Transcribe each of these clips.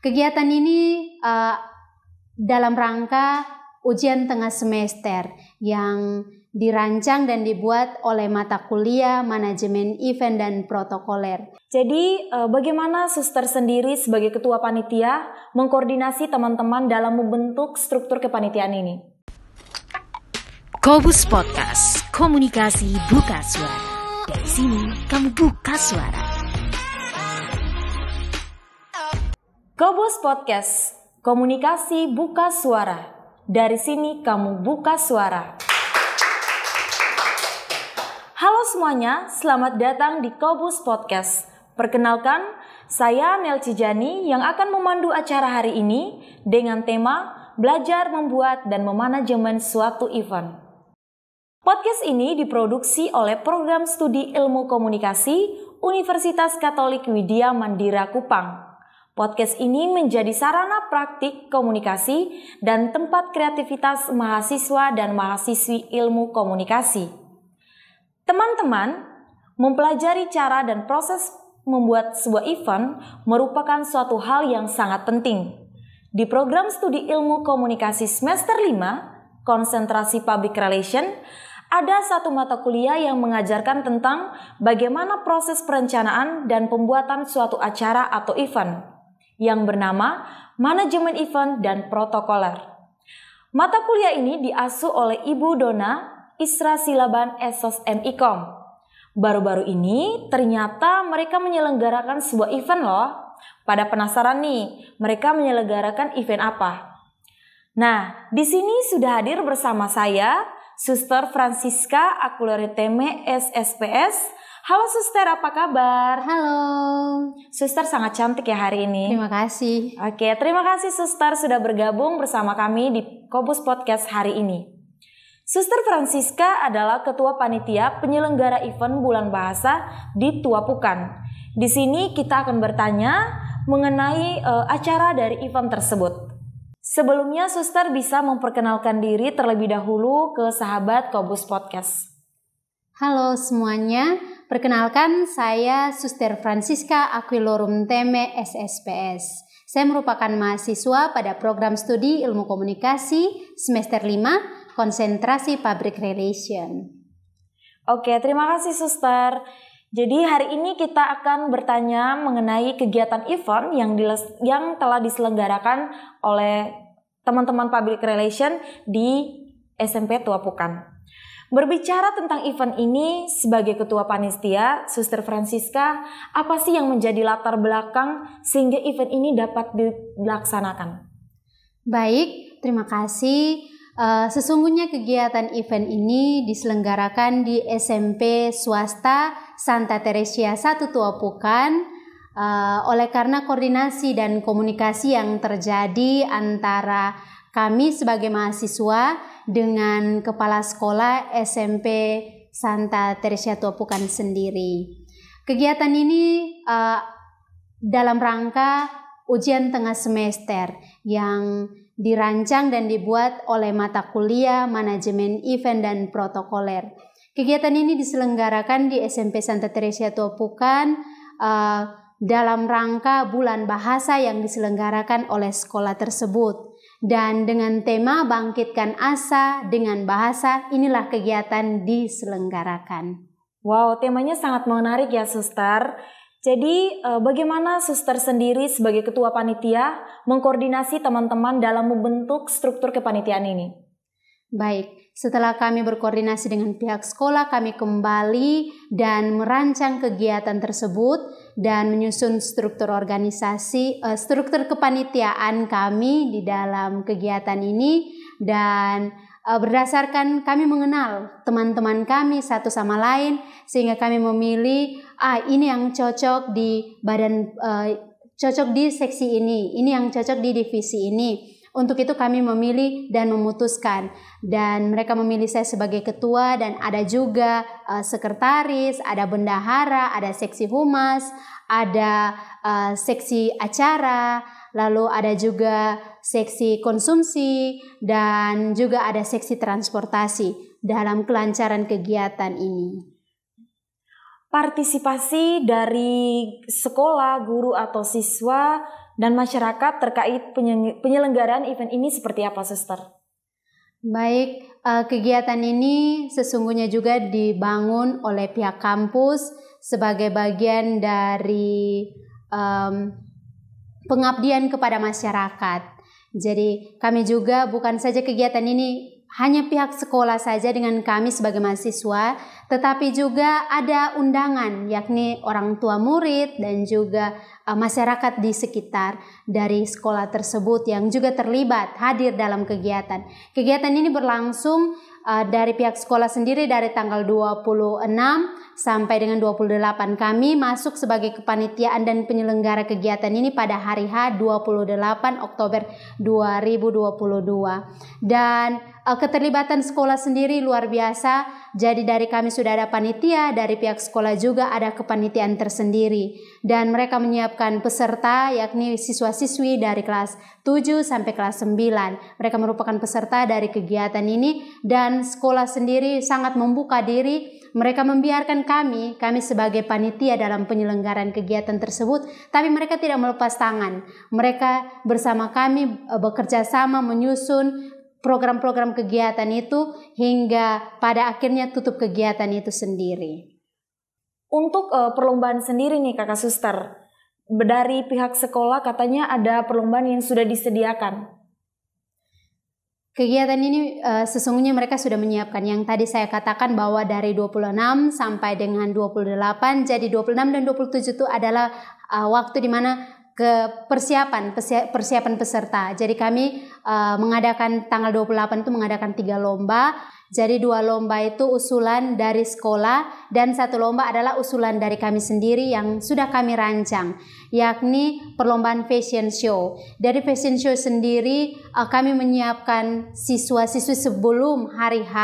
Kegiatan ini uh, dalam rangka ujian tengah semester yang dirancang dan dibuat oleh mata kuliah manajemen event dan protokoler. Jadi, eh, bagaimana suster sendiri sebagai ketua panitia mengkoordinasi teman-teman dalam membentuk struktur kepanitiaan ini? Kobus Podcast, komunikasi buka suara. Dari sini, kamu buka suara. Kobus Podcast, komunikasi buka suara. Dari sini kamu buka suara. Halo semuanya, selamat datang di Kobus Podcast. Perkenalkan, saya Mel Cijani yang akan memandu acara hari ini dengan tema Belajar Membuat dan Memanajemen Suatu Event. Podcast ini diproduksi oleh Program Studi Ilmu Komunikasi Universitas Katolik Widya Mandira Kupang. Podcast ini menjadi sarana praktik komunikasi dan tempat kreativitas mahasiswa dan mahasiswi ilmu komunikasi. Teman-teman, mempelajari cara dan proses membuat sebuah event merupakan suatu hal yang sangat penting. Di program studi ilmu komunikasi semester 5, konsentrasi public relation, ada satu mata kuliah yang mengajarkan tentang bagaimana proses perencanaan dan pembuatan suatu acara atau event yang bernama Manajemen Event dan Protokoler. Mata kuliah ini diasuh oleh Ibu Dona Isra Silaban Esos MIKOM. Baru-baru ini ternyata mereka menyelenggarakan sebuah event loh. Pada penasaran nih, mereka menyelenggarakan event apa? Nah, di sini sudah hadir bersama saya Suster Francisca Akulariteme SSPS Halo suster, apa kabar? Halo. Suster sangat cantik ya hari ini. Terima kasih. Oke, terima kasih suster sudah bergabung bersama kami di Kobus Podcast hari ini. Suster Francisca adalah ketua panitia penyelenggara event Bulan Bahasa di Tuapukan. Di sini kita akan bertanya mengenai uh, acara dari event tersebut. Sebelumnya suster bisa memperkenalkan diri terlebih dahulu ke sahabat Kobus Podcast. Halo semuanya, Perkenalkan, saya Suster Francisca Aquilorum Teme SSPS. Saya merupakan mahasiswa pada program studi Ilmu Komunikasi semester 5, konsentrasi Public Relation. Oke, terima kasih Suster. Jadi hari ini kita akan bertanya mengenai kegiatan event yang yang telah diselenggarakan oleh teman-teman public relation di SMP Tuapukan. Berbicara tentang event ini, sebagai ketua panitia, Suster Francisca, apa sih yang menjadi latar belakang sehingga event ini dapat dilaksanakan? Baik, terima kasih. Eh, sesungguhnya kegiatan event ini diselenggarakan di SMP swasta Santa Teresia satu tua pukan eh, oleh karena koordinasi dan komunikasi yang terjadi antara kami sebagai mahasiswa dengan kepala sekolah SMP Santa Teresa Tuapukan sendiri. Kegiatan ini uh, dalam rangka ujian tengah semester yang dirancang dan dibuat oleh mata kuliah manajemen event dan protokoler. Kegiatan ini diselenggarakan di SMP Santa Teresa Tuapukan uh, eh, dalam rangka bulan bahasa yang diselenggarakan oleh sekolah tersebut dan dengan tema Bangkitkan Asa dengan Bahasa, inilah kegiatan diselenggarakan. Wow, temanya sangat menarik ya Suster. Jadi eh, bagaimana Suster sendiri sebagai ketua panitia mengkoordinasi teman-teman dalam membentuk struktur kepanitiaan ini? Baik, setelah kami berkoordinasi dengan pihak sekolah, kami kembali dan merancang kegiatan tersebut dan menyusun struktur organisasi, eh, struktur kepanitiaan kami di dalam kegiatan ini dan eh, berdasarkan kami mengenal teman-teman kami satu sama lain sehingga kami memilih ah ini yang cocok di badan eh, cocok di seksi ini, ini yang cocok di divisi ini. Untuk itu kami memilih dan memutuskan dan mereka memilih saya sebagai ketua dan ada juga uh, sekretaris, ada bendahara, ada seksi humas, ada uh, seksi acara, lalu ada juga seksi konsumsi dan juga ada seksi transportasi dalam kelancaran kegiatan ini partisipasi dari sekolah, guru atau siswa dan masyarakat terkait penyelenggaraan event ini seperti apa, Suster? Baik, eh, kegiatan ini sesungguhnya juga dibangun oleh pihak kampus sebagai bagian dari um, pengabdian kepada masyarakat. Jadi, kami juga bukan saja kegiatan ini hanya pihak sekolah saja dengan kami sebagai mahasiswa, tetapi juga ada undangan yakni orang tua murid dan juga eh, masyarakat di sekitar dari sekolah tersebut yang juga terlibat hadir dalam kegiatan. Kegiatan ini berlangsung eh, dari pihak sekolah sendiri dari tanggal 26 sampai dengan 28 kami masuk sebagai kepanitiaan dan penyelenggara kegiatan ini pada hari H 28 Oktober 2022. Dan Eh, keterlibatan sekolah sendiri luar biasa. Jadi dari kami sudah ada panitia, dari pihak sekolah juga ada kepanitiaan tersendiri. Dan mereka menyiapkan peserta yakni siswa-siswi dari kelas 7 sampai kelas 9. Mereka merupakan peserta dari kegiatan ini dan sekolah sendiri sangat membuka diri. Mereka membiarkan kami, kami sebagai panitia dalam penyelenggaraan kegiatan tersebut, tapi mereka tidak melepas tangan. Mereka bersama kami eh, bekerja sama menyusun program-program kegiatan itu hingga pada akhirnya tutup kegiatan itu sendiri. Untuk uh, perlombaan sendiri nih kakak suster, dari pihak sekolah katanya ada perlombaan yang sudah disediakan. Kegiatan ini uh, sesungguhnya mereka sudah menyiapkan yang tadi saya katakan bahwa dari 26 sampai dengan 28 jadi 26 dan 27 itu adalah uh, waktu di mana ke persiapan persiapan peserta. Jadi kami uh, mengadakan tanggal 28 itu mengadakan tiga lomba jadi dua lomba itu usulan dari sekolah dan satu lomba adalah usulan dari kami sendiri yang sudah kami rancang, yakni perlombaan fashion show. Dari fashion show sendiri eh, kami menyiapkan siswa-siswi sebelum hari H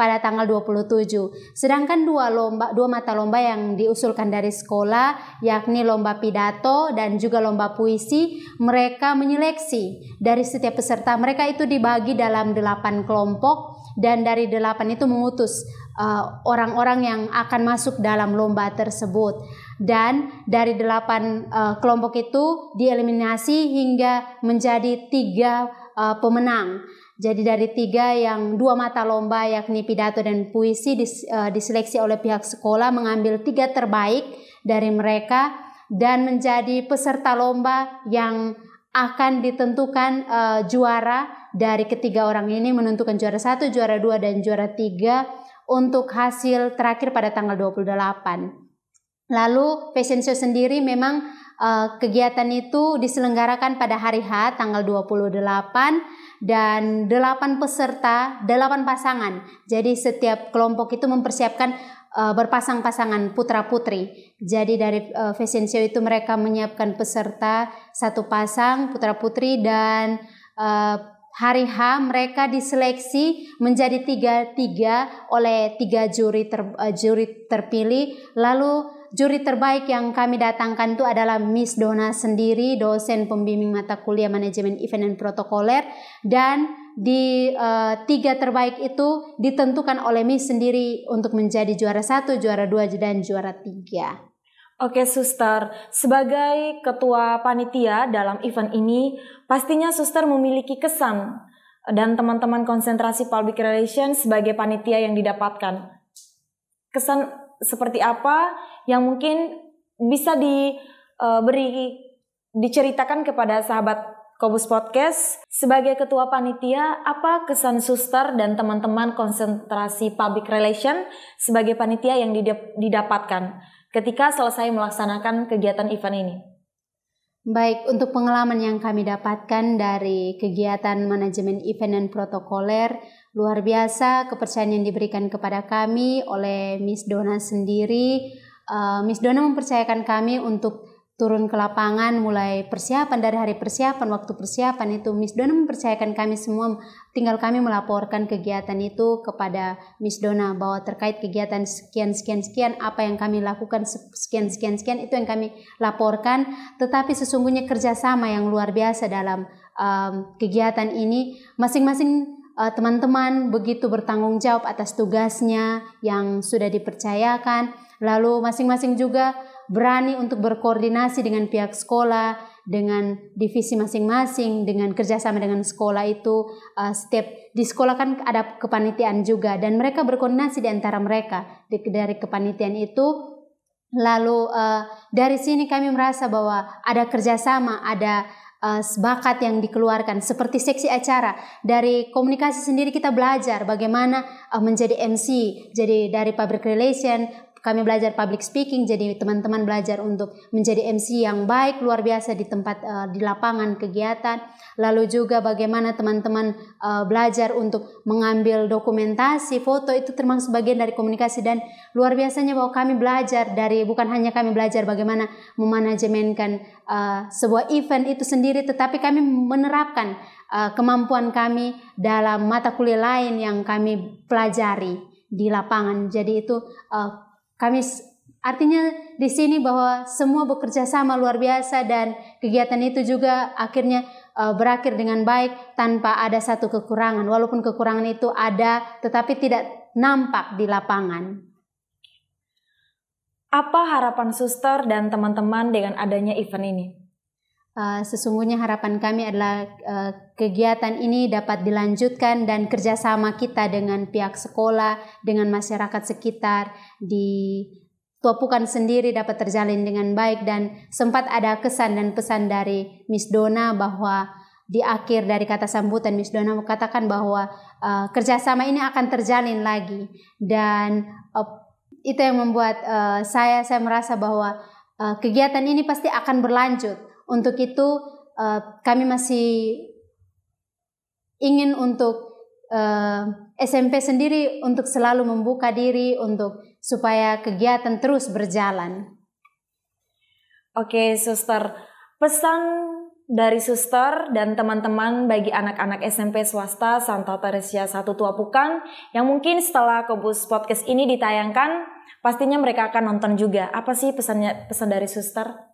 pada tanggal 27. Sedangkan dua lomba, dua mata lomba yang diusulkan dari sekolah yakni lomba pidato dan juga lomba puisi, mereka menyeleksi dari setiap peserta mereka itu dibagi dalam delapan kelompok dan dari delapan itu mengutus eh, orang-orang uh, yang akan masuk dalam lomba tersebut dan dari delapan uh, kelompok itu dieliminasi hingga menjadi tiga uh, pemenang. Jadi dari tiga yang dua mata lomba yakni pidato dan puisi dis, uh, diseleksi oleh pihak sekolah mengambil tiga terbaik dari mereka dan menjadi peserta lomba yang akan ditentukan uh, juara dari ketiga orang ini menentukan juara satu, juara dua, dan juara tiga untuk hasil terakhir pada tanggal 28. Lalu fashion show sendiri memang uh, kegiatan itu diselenggarakan pada hari H tanggal 28 dan 8 peserta, 8 pasangan. Jadi setiap kelompok itu mempersiapkan uh, berpasang-pasangan putra-putri. Jadi dari uh, fashion show itu mereka menyiapkan peserta satu pasang putra-putri dan uh, Hari H mereka diseleksi menjadi tiga tiga oleh tiga juri ter, eh, juri terpilih. Lalu juri terbaik yang kami datangkan itu adalah Miss Dona sendiri, dosen pembimbing mata kuliah manajemen event dan protokoler dan di uh, tiga terbaik itu ditentukan oleh Miss sendiri untuk menjadi juara satu, juara dua dan juara tiga. Oke, Suster. Sebagai ketua panitia dalam event ini, pastinya Suster memiliki kesan dan teman-teman konsentrasi public relations sebagai panitia yang didapatkan. Kesan seperti apa yang mungkin bisa diberi e, diceritakan kepada sahabat Kobus Podcast sebagai ketua panitia apa kesan suster dan teman-teman konsentrasi public relations sebagai panitia yang didapatkan ketika selesai melaksanakan kegiatan event ini? Baik, untuk pengalaman yang kami dapatkan dari kegiatan manajemen event dan protokoler, luar biasa kepercayaan yang diberikan kepada kami oleh Miss Dona sendiri. Eh, Miss Dona mempercayakan kami untuk turun ke lapangan mulai persiapan dari hari persiapan waktu persiapan itu Miss Dona mempercayakan kami semua tinggal kami melaporkan kegiatan itu kepada Miss Dona bahwa terkait kegiatan sekian sekian sekian apa yang kami lakukan sekian sekian sekian itu yang kami laporkan tetapi sesungguhnya kerjasama yang luar biasa dalam um, kegiatan ini masing-masing eh, teman-teman begitu bertanggung jawab atas tugasnya yang sudah dipercayakan lalu masing-masing juga berani untuk berkoordinasi dengan pihak sekolah, dengan divisi masing-masing, dengan kerjasama dengan sekolah itu uh, setiap di sekolah kan ada kepanitiaan juga dan mereka berkoordinasi di antara mereka di, dari kepanitiaan itu Lalu uh, dari sini kami merasa bahwa ada kerjasama, ada uh, eh, bakat yang dikeluarkan seperti seksi acara. Dari komunikasi sendiri kita belajar bagaimana menjadi MC, jadi dari public relation, kami belajar public speaking jadi teman-teman belajar untuk menjadi MC yang baik luar biasa di tempat uh, di lapangan kegiatan lalu juga bagaimana teman-teman uh, belajar untuk mengambil dokumentasi foto itu termasuk bagian dari komunikasi dan luar biasanya bahwa kami belajar dari bukan hanya kami belajar bagaimana memanajemenkan uh, sebuah event itu sendiri tetapi kami menerapkan uh, kemampuan kami dalam mata kuliah lain yang kami pelajari di lapangan. Jadi itu uh, kami artinya di sini bahwa semua bekerja sama luar biasa dan kegiatan itu juga akhirnya uh, berakhir dengan baik tanpa ada satu kekurangan. Walaupun kekurangan itu ada tetapi tidak nampak di lapangan. Apa harapan suster dan teman-teman dengan adanya event ini? Eh, sesungguhnya harapan kami adalah uh, kegiatan ini dapat dilanjutkan dan kerjasama kita dengan pihak sekolah, dengan masyarakat sekitar di Tuapukan sendiri dapat terjalin dengan baik dan sempat ada kesan dan pesan dari Miss Dona bahwa di akhir dari kata sambutan Miss Dona mengatakan bahwa uh, kerjasama ini akan terjalin lagi dan uh, itu yang membuat uh, saya saya merasa bahwa uh, kegiatan ini pasti akan berlanjut untuk itu eh, kami masih ingin untuk eh, SMP sendiri untuk selalu membuka diri untuk supaya kegiatan terus berjalan. Oke, suster. Pesan dari suster dan teman-teman bagi anak-anak SMP swasta Santa Teresia Satu Tuapukan yang mungkin setelah kebus Podcast ini ditayangkan, pastinya mereka akan nonton juga. Apa sih pesannya pesan dari suster?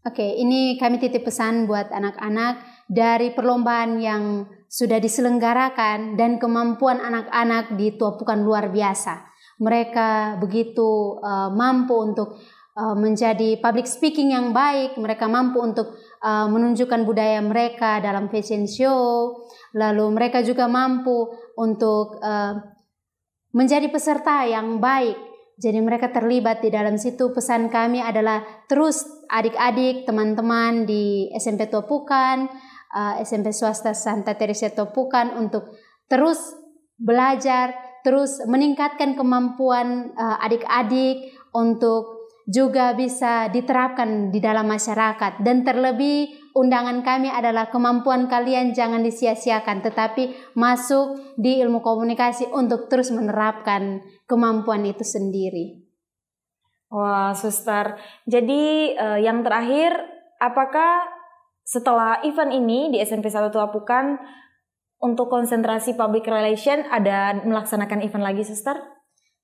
Oke, ini kami titip pesan buat anak-anak dari perlombaan yang sudah diselenggarakan dan kemampuan anak-anak di Tuapukan luar biasa. Mereka begitu uh, mampu untuk uh, menjadi public speaking yang baik, mereka mampu untuk uh, menunjukkan budaya mereka dalam fashion show, lalu mereka juga mampu untuk uh, menjadi peserta yang baik jadi mereka terlibat di dalam situ. Pesan kami adalah terus adik-adik, teman-teman di SMP Topukan, eh, SMP swasta Santa Teresa Topukan untuk terus belajar, terus meningkatkan kemampuan eh, adik-adik untuk juga bisa diterapkan di dalam masyarakat dan terlebih undangan kami adalah kemampuan kalian jangan disia-siakan tetapi masuk di ilmu komunikasi untuk terus menerapkan kemampuan itu sendiri. Wah, suster. Jadi eh, yang terakhir apakah setelah event ini di SMP 1 Tuapukan untuk konsentrasi public relation ada melaksanakan event lagi, suster?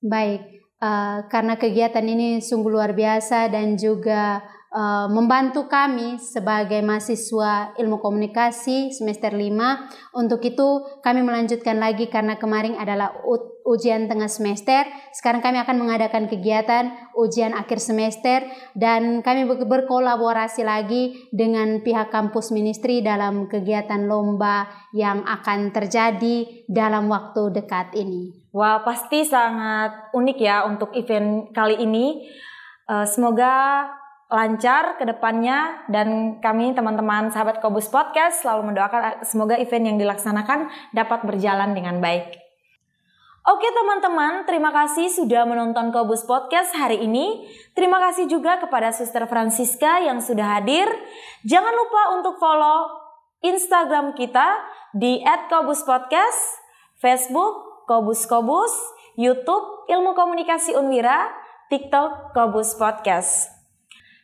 Baik. Uh, karena kegiatan ini sungguh luar biasa dan juga Eh, membantu kami sebagai mahasiswa ilmu komunikasi semester 5. Untuk itu kami melanjutkan lagi karena kemarin adalah ujian tengah semester. Sekarang kami akan mengadakan kegiatan ujian akhir semester dan kami berkolaborasi lagi dengan pihak kampus ministry dalam kegiatan lomba yang akan terjadi dalam waktu dekat ini. Wah, pasti sangat unik ya untuk event kali ini. Eh, semoga lancar ke depannya dan kami teman-teman sahabat Kobus Podcast selalu mendoakan semoga event yang dilaksanakan dapat berjalan dengan baik. Oke teman-teman, terima kasih sudah menonton Kobus Podcast hari ini. Terima kasih juga kepada Suster Francisca yang sudah hadir. Jangan lupa untuk follow Instagram kita di @kobuspodcast, Facebook Kobus Kobus, YouTube Ilmu Komunikasi Unwira, TikTok Kobus Podcast.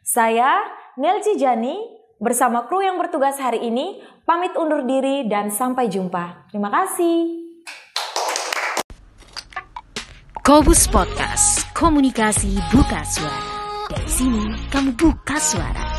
Saya, Nelci Jani, bersama kru yang bertugas hari ini, pamit undur diri dan sampai jumpa. Terima kasih. Kobus Podcast, komunikasi buka suara. Dari sini kamu buka suara.